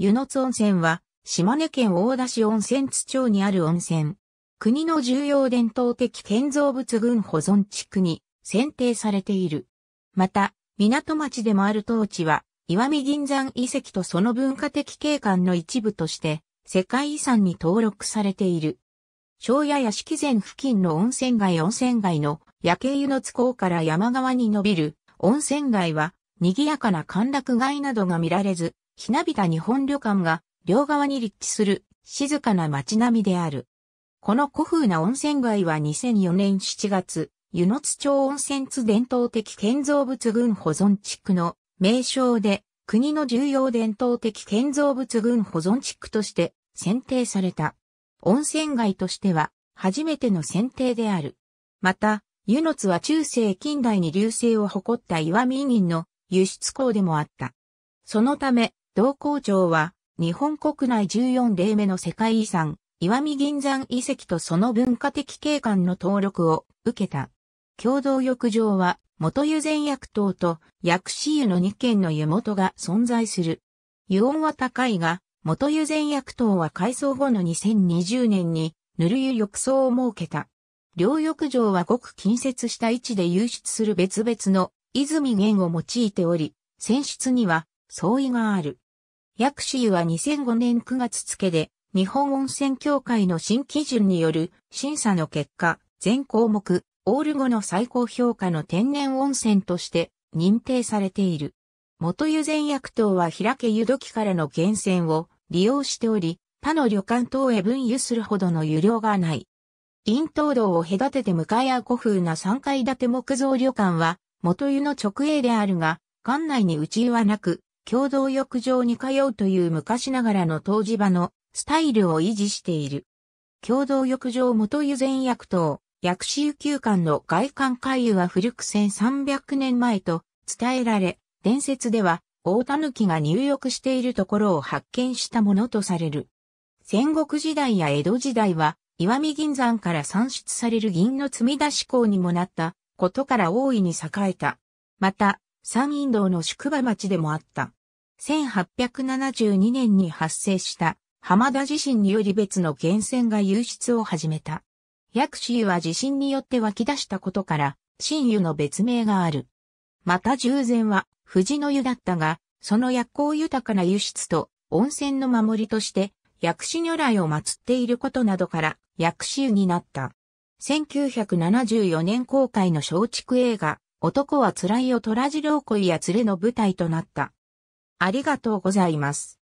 湯野津温泉は、島根県大田市温泉津町にある温泉。国の重要伝統的建造物群保存地区に選定されている。また、港町でもある当地は、岩見銀山遺跡とその文化的景観の一部として、世界遺産に登録されている。庄屋屋敷前付近の温泉街温泉街の夜景湯の津港から山側に伸びる温泉街は、賑やかな歓楽街などが見られず、ひなびた日本旅館が両側に立地する静かな街並みである。この古風な温泉街は2004年7月、湯野津町温泉津伝統的建造物群保存地区の名称で国の重要伝統的建造物群保存地区として選定された。温泉街としては初めての選定である。また、湯野津は中世近代に流星を誇った岩見銀の輸出港でもあった。そのため、同工場は、日本国内14例目の世界遺産、岩見銀山遺跡とその文化的景観の登録を受けた。共同浴場は、元湯前薬湯と薬師湯の2軒の湯元が存在する。湯温は高いが、元湯前薬湯は改装後の2020年に、ぬる湯浴槽を設けた。両浴場はごく近接した位置で湧出する別々の泉源を用いており、泉質には相違がある。薬師湯は2005年9月付で、日本温泉協会の新基準による審査の結果、全項目、オール後の最高評価の天然温泉として認定されている。元湯前薬湯は開け湯時からの源泉を利用しており、他の旅館等へ分湯するほどの湯量がない。陰東道を隔てて向かい合う古風な3階建て木造旅館は、元湯の直営であるが、館内に内湯はなく、共同浴場に通うという昔ながらの湯治場のスタイルを維持している。共同浴場元湯前薬湯、薬師湯休館の外観回遊は古く1300年前と伝えられ、伝説では大狸が入浴しているところを発見したものとされる。戦国時代や江戸時代は、岩見銀山から産出される銀の積み出し港にもなったことから大いに栄えた。また、山陰道の宿場町でもあった。1872年に発生した浜田地震により別の源泉が流出を始めた。薬師湯は地震によって湧き出したことから、新湯の別名がある。また従前は、藤の湯だったが、その薬効豊かな輸出と温泉の守りとして、薬師如来を祀っていることなどから、薬師湯になった。1974年公開の松竹映画、男は辛いよ虎次郎恋や連れの舞台となった。ありがとうございます。